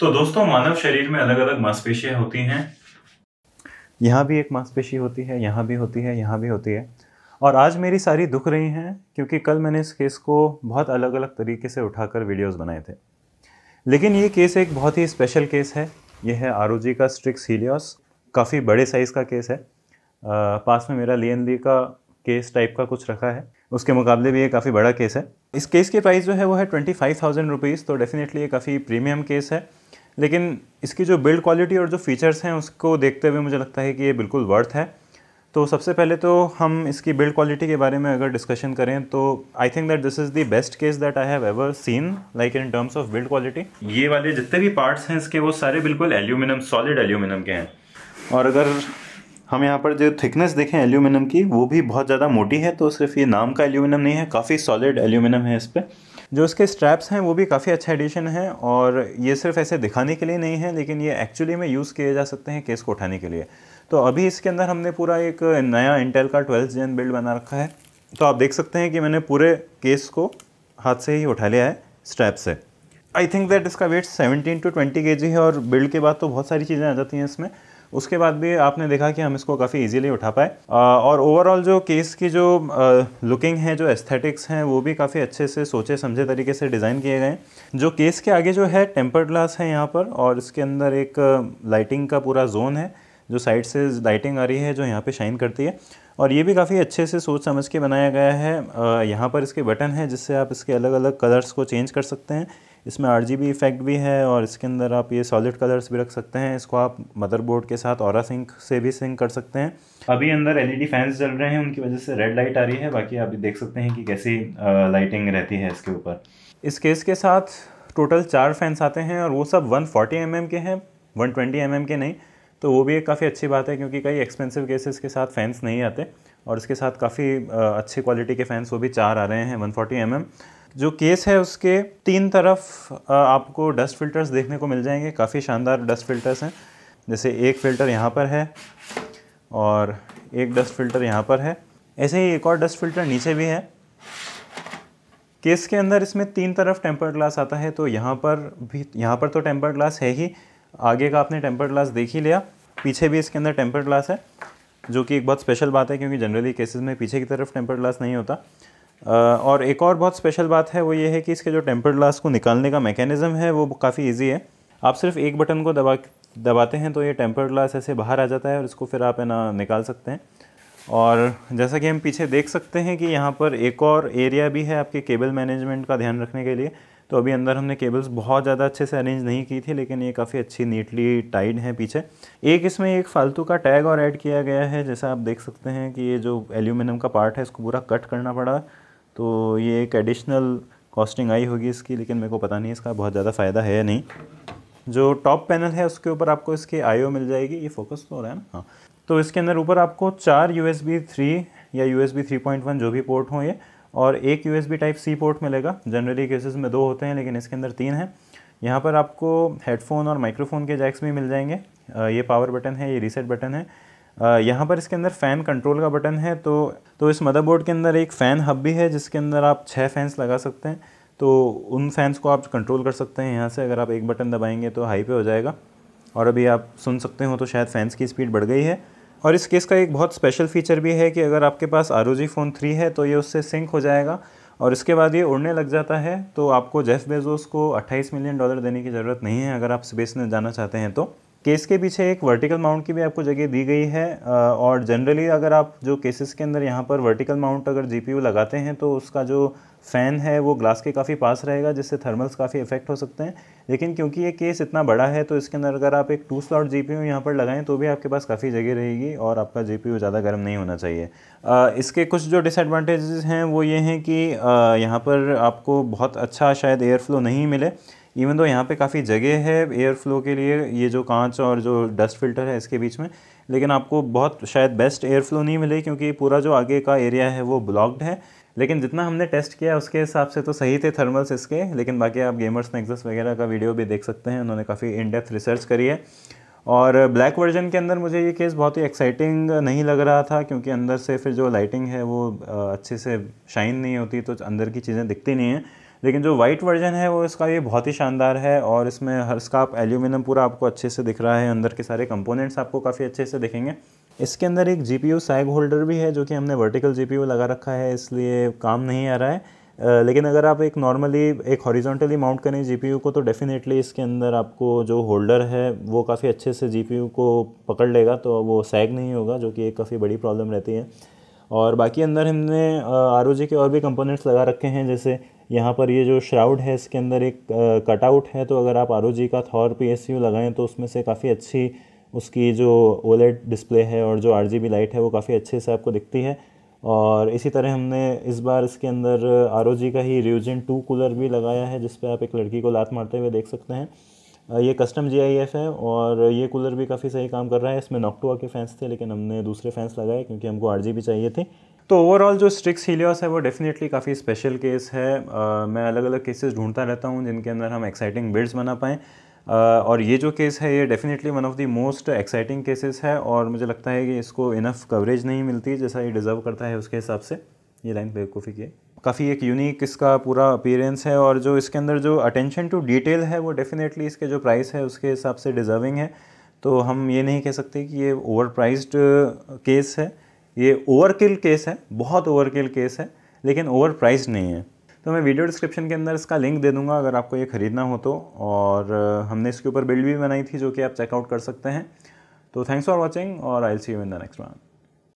तो दोस्तों मानव शरीर में अलग अलग मांसपेशियाँ होती हैं यहाँ भी एक मांसपेशी होती है यहाँ भी होती है यहाँ भी होती है और आज मेरी सारी दुख रही हैं क्योंकि कल मैंने इस केस को बहुत अलग अलग तरीके से उठाकर वीडियोस बनाए थे लेकिन ये केस एक बहुत ही स्पेशल केस है यह है आर का स्ट्रिक्स हीलियस काफ़ी बड़े साइज़ का केस है आ, पास में मेरा ली का केस टाइप का कुछ रखा है उसके मुकाबले भी ये काफ़ी बड़ा केस है इस केस की के प्राइस जो है वो है ट्वेंटी फाइव थाउजेंड रुपीज़ तो डेफ़िनेटली ये काफ़ी प्रीमियम केस है लेकिन इसकी जो बिल्ड क्वालिटी और जो फीचर्स हैं उसको देखते हुए मुझे लगता है कि ये बिल्कुल वर्थ है तो सबसे पहले तो हम इसकी बिल्ड क्वालिटी के बारे में अगर डिस्कशन करें तो I think that this is the best case that I have ever seen like in terms of build quality ये वाले जितने भी पार्ट्स हैं इसके वो सारे बिल्कुल एल्यूमिनियम सॉलिड एल्यूमिनियम के हैं और अगर हम यहाँ पर जो थिकनेस देखें एल्यूमिनियम की वो भी बहुत ज़्यादा मोटी है तो सिर्फ ये नाम का एल्यूमिनियम नहीं है काफ़ी सॉलिड एल्यूमिनियम है इस पर जो उसके स्ट्रैप्स हैं वो भी काफ़ी अच्छा एडिशन है और ये सिर्फ ऐसे दिखाने के लिए नहीं है लेकिन ये एक्चुअली में यूज़ किए जा सकते हैं केस को उठाने के लिए तो अभी इसके अंदर हमने पूरा एक नया इंटेल का ट्वेल्थ जेन बिल्ड बना रखा है तो आप देख सकते हैं कि मैंने पूरे केस को हाथ से ही उठा लिया है स्ट्रैप से आई थिंक दैट इसका वेट 17 टू 20 के है और बिल्ड के बाद तो बहुत सारी चीज़ें आ जाती हैं इसमें उसके बाद भी आपने देखा कि हम इसको काफ़ी इजीली उठा पाए और ओवरऑल जो केस की जो लुकिंग है जो एस्थेटिक्स हैं वो भी काफ़ी अच्छे से सोचे समझे तरीके से डिज़ाइन किए गए जो केस के आगे जो है टेम्पर्ड ग्लास है यहाँ पर और इसके अंदर एक लाइटिंग का पूरा जोन है जो साइड से लाइटिंग आ रही है जो यहाँ पे शाइन करती है और ये भी काफ़ी अच्छे से सोच समझ के बनाया गया है यहाँ पर इसके बटन है जिससे आप इसके अलग अलग कलर्स को चेंज कर सकते हैं इसमें आर इफ़ेक्ट भी है और इसके अंदर आप ये सॉलिड कलर्स भी रख सकते हैं इसको आप मदरबोर्ड के साथ और सिंक से भी सिंक कर सकते हैं अभी अंदर एलईडी फैंस e जल रहे हैं उनकी वजह से रेड लाइट आ रही है बाकी आप देख सकते हैं कि कैसी लाइटिंग रहती है इसके ऊपर इस केस के साथ टोटल चार फैंस आते हैं और वो सब 140 फोर्टी mm के हैं 120 ट्वेंटी mm के नहीं तो वो भी एक काफ़ी अच्छी बात है क्योंकि कई एक्सपेंसिव केसेस के साथ फ़ैन्स नहीं आते और इसके साथ काफ़ी अच्छी क्वालिटी के फ़ैन्स वो भी चार आ रहे हैं 140 फोर्टी mm जो केस है उसके तीन तरफ आपको डस्ट फिल्टर्स देखने को मिल जाएंगे काफ़ी शानदार डस्ट फिल्टर्स हैं जैसे एक फ़िल्टर यहाँ पर है और एक डस्ट फिल्टर यहाँ पर है ऐसे ही एक और डस्ट फिल्टर नीचे भी है केस के अंदर इसमें तीन तरफ टेम्पर ग्लास आता है तो यहाँ पर भी यहाँ पर तो टेम्पर ग्लास है ही आगे का आपने टेम्पर ग्लास देख ही लिया पीछे भी इसके अंदर टेम्पर ग्लास है जो कि एक बहुत स्पेशल बात है क्योंकि जनरली केसेस में पीछे की तरफ टेम्पर ग्लास नहीं होता और एक और बहुत स्पेशल बात है वो ये है कि इसके जो टेम्पर्ड ग्लास को निकालने का मैकेनिज़्म है वो काफ़ी ईजी है आप सिर्फ एक बटन को दबा दबाते हैं तो ये टेम्पर्ड ग्लास ऐसे बाहर आ जाता है और इसको फिर आप है ना निकाल सकते हैं और जैसा कि हम पीछे देख सकते हैं कि यहाँ पर एक और एरिया भी है आपके केबल मैनेजमेंट का ध्यान रखने के लिए तो अभी अंदर हमने केबल्स बहुत ज़्यादा अच्छे से अरेंज नहीं की थी लेकिन ये काफ़ी अच्छी नीटली टाइड हैं पीछे एक इसमें एक फ़ालतू का टैग और ऐड किया गया है जैसा आप देख सकते हैं कि ये जो एल्यूमिनियम का पार्ट है इसको पूरा कट करना पड़ा तो ये एक एडिशनल कॉस्टिंग आई होगी इसकी लेकिन मेरे को पता नहीं इसका बहुत ज़्यादा फ़ायदा है या नहीं जो टॉप पैनल है उसके ऊपर आपको इसकी आईओ मिल जाएगी ये फोकस तो हो रहा है ना हाँ तो इसके अंदर ऊपर आपको चार यू एस बी थ्री या U S B three point one जो भी पोर्ट हों ये और एक U S B type C port मिलेगा जनरली केसेस में दो होते हैं लेकिन इसके अंदर तीन हैं यहाँ पर आपको हेडफोन और माइक्रोफोन के जैक्स भी मिल जाएंगे ये पावर बटन है ये रीसेट बटन है यहाँ पर इसके अंदर फ़ैन कंट्रोल का बटन है तो तो इस मदरबोर्ड के अंदर एक फ़ैन हब भी है जिसके अंदर आप छः फैंस लगा सकते हैं तो उन फैंस को आप कंट्रोल कर सकते हैं यहाँ से अगर आप एक बटन दबाएंगे तो हाई पे हो जाएगा और अभी आप सुन सकते हो तो शायद फ़ैन्स की स्पीड बढ़ गई है और इस केस का एक बहुत स्पेशल फीचर भी है कि अगर आपके पास आर फ़ोन थ्री है तो ये उससे सिंक हो जाएगा और इसके बाद ये उड़ने लग जाता है तो आपको जेफ़ बेजोस को 28 मिलियन डॉलर देने की ज़रूरत नहीं है अगर आप स्पेस में जाना चाहते हैं तो केस के पीछे एक वर्टिकल माउंट की भी आपको जगह दी गई है और जनरली अगर आप जो केसेस के अंदर यहाँ पर वर्टिकल माउंट अगर जीपीयू लगाते हैं तो उसका जो फ़ैन है वो ग्लास के काफ़ी पास रहेगा जिससे थर्मल्स काफ़ी इफेक्ट हो सकते हैं लेकिन क्योंकि ये केस इतना बड़ा है तो इसके अंदर अगर आप एक टू स्लॉट जी पी यहाँ पर लगाएं तो भी आपके पास काफ़ी जगह रहेगी और आपका जी पी ज़्यादा गर्म नहीं होना चाहिए आ, इसके कुछ जो डिसएडवांटेजेस हैं वो ये हैं कि यहाँ पर आपको बहुत अच्छा शायद एयर फ्लो नहीं मिले इवन तो यहाँ पे काफ़ी जगह है एयर फ्लो के लिए ये जो कांच और जो डस्ट फिल्टर है इसके बीच में लेकिन आपको बहुत शायद बेस्ट एयर फ्लो नहीं मिले क्योंकि पूरा जो आगे का एरिया है वो ब्लॉक्ड है लेकिन जितना हमने टेस्ट किया उसके हिसाब से तो सही थे थर्मल्स इसके लेकिन बाकी आप गेमर्स नेक्सस वगैरह का वीडियो भी देख सकते हैं उन्होंने काफ़ी इन डेप्थ रिसर्च करी है और ब्लैक वर्जन के अंदर मुझे ये केस बहुत ही एक्साइटिंग नहीं लग रहा था क्योंकि अंदर से फिर जो लाइटिंग है वो अच्छे से शाइन नहीं होती तो अंदर की चीज़ें दिखती नहीं हैं लेकिन जो वाइट वर्जन है वो इसका ये बहुत ही शानदार है और इसमें हर इसका आप एल्यूमिनियम पूरा आपको अच्छे से दिख रहा है अंदर के सारे कंपोनेंट्स आपको काफ़ी अच्छे से दिखेंगे इसके अंदर एक जी पी सैग होल्डर भी है जो कि हमने वर्टिकल जी लगा रखा है इसलिए काम नहीं आ रहा है लेकिन अगर आप एक नॉर्मली एक हॉरिजॉन्टली माउंट करें जी को तो डेफ़िनेटली इसके अंदर आपको जो होल्डर है वो काफ़ी अच्छे से जी को पकड़ लेगा तो वो सैग नहीं होगा जो कि एक काफ़ी बड़ी प्रॉब्लम रहती है और बाकी अंदर हमने आर के और भी कंपोनेंट्स लगा रखे हैं जैसे यहाँ पर ये जो श्राउड है इसके अंदर एक कटआउट है तो अगर आप आर का थॉर पी लगाएं तो उसमें से काफ़ी अच्छी उसकी जो ओलेट डिस्प्ले है और जो आर लाइट है वो काफ़ी अच्छे से आपको दिखती है और इसी तरह हमने इस बार इसके अंदर आर का ही रियूजन टू कूलर भी लगाया है जिस पर आप एक लड़की को लात मारते हुए देख सकते हैं ये कस्टम जी है और ये कूलर भी काफ़ी सही काम कर रहा है इसमें नॉकटोआ के फैंस थे लेकिन हमने दूसरे फैंस लगाए क्योंकि हमको आर चाहिए थे तो ओवरऑल जो स्ट्रिक्स हीलियस है वो डेफिनेटली काफ़ी स्पेशल केस है uh, मैं अलग अलग केसेस ढूंढता रहता हूँ जिनके अंदर हम एक्साइटिंग बिल्ड्स बना पाएँ uh, और ये जो केस है ये definitely one of the most exciting cases है और मुझे लगता है कि इसको इनफ कवरेज नहीं मिलती जैसा ये डिज़र्व करता है उसके हिसाब से ये लाइन बेवकूफ़ी की है काफ़ी एक यूनिक इसका पूरा अपीयरेंस है और जो इसके अंदर जो अटेंशन टू डिटेल है वो डेफिनेटली इसके जो प्राइस है उसके हिसाब से डिज़र्विंग है तो हम ये नहीं कह सकते कि ये ओवर केस है ये ओवरकिल केस है बहुत ओवरकिल केस है लेकिन ओवर प्राइस नहीं है तो मैं वीडियो डिस्क्रिप्शन के अंदर इसका लिंक दे दूंगा अगर आपको ये ख़रीदना हो तो और हमने इसके ऊपर बिल्ड भी बनाई थी जो कि आप चेकआउट कर सकते हैं तो थैंक्स फॉर वॉचिंग और I see you in the next one